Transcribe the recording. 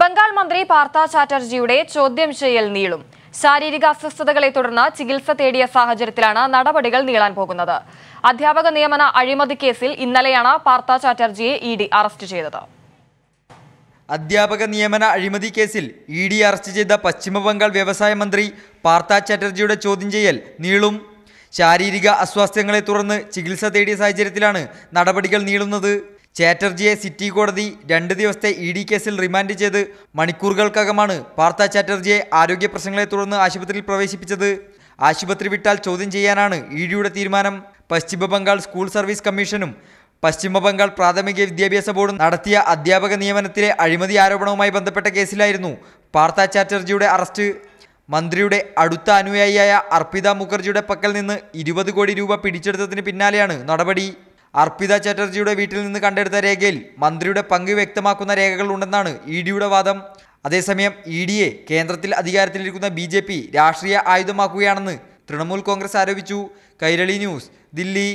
ബംഗാൾ മന്ത്രി പാർത്ഥ ചാറ്റർജിയുടെ ചോദ്യം ചെയ്യൽ നീളും ശാരീരിക അസ്വസ്ഥതകളെ തുടർന്ന് ചികിത്സ തേടിയ സാഹചര്യത്തിലാണ് നടപടികൾ നീളാൻ പോകുന്നത് അധ്യാപക നിയമന അഴിമതി കേസിൽ ഇന്നലെയാണ് പാർത്ഥ ചാറ്റർജിയെ ഇ ഡി അറസ്റ്റ് ചെയ്തത് അധ്യാപക നിയമന അഴിമതി കേസിൽ ഇ ഡി അറസ്റ്റ് ചെയ്ത പശ്ചിമബംഗാൾ വ്യവസായ മന്ത്രി പാർത്ഥ ചാറ്റർജിയുടെ ചോദ്യം ചെയ്യൽ നീളും ശാരീരിക അസ്വാസ്ഥ്യങ്ങളെ തുടർന്ന് ചികിത്സ തേടിയ സാഹചര്യത്തിലാണ് നടപടികൾ നീളുന്നത് ചാറ്റർജിയെ സിറ്റി കോടതി രണ്ട് ദിവസത്തെ ഇ ഡി കേസിൽ റിമാൻഡ് ചെയ്ത് മണിക്കൂറുകൾക്കകമാണ് പാർത്ഥ ചാറ്റർജിയെ ആരോഗ്യ പ്രശ്നങ്ങളെ തുടർന്ന് ആശുപത്രിയിൽ പ്രവേശിപ്പിച്ചത് ആശുപത്രി വിട്ടാൽ ചോദ്യം ചെയ്യാനാണ് ഇ ഡിയുടെ തീരുമാനം പശ്ചിമ ബംഗാൾ സ്കൂൾ സർവീസ് കമ്മീഷനും പശ്ചിമ ബംഗാൾ പ്രാഥമിക വിദ്യാഭ്യാസ ബോർഡും നടത്തിയ അധ്യാപക നിയമനത്തിലെ അഴിമതി ആരോപണവുമായി ബന്ധപ്പെട്ട കേസിലായിരുന്നു പാർത്ഥ ചാറ്റർജിയുടെ അറസ്റ്റ് മന്ത്രിയുടെ അടുത്ത അനുയായിയായ അർപ്പിത മുഖർജിയുടെ പക്കൽ നിന്ന് ഇരുപത് കോടി രൂപ പിടിച്ചെടുത്തതിന് പിന്നാലെയാണ് നടപടി അർപ്പിത ചാറ്റർജിയുടെ വീട്ടിൽ നിന്ന് കണ്ടെടുത്ത രേഖയിൽ മന്ത്രിയുടെ പങ്ക് വ്യക്തമാക്കുന്ന രേഖകൾ ഉണ്ടെന്നാണ് ഇ ഡിയുടെ വാദം അതേസമയം ഇ ഡിയെ കേന്ദ്രത്തിൽ അധികാരത്തിലിരിക്കുന്ന ബി ജെ പി രാഷ്ട്രീയ ആയുധമാക്കുകയാണെന്ന് തൃണമൂൽ കോൺഗ്രസ് ആരോപിച്ചു കൈരളി ന്യൂസ് ദില്ലി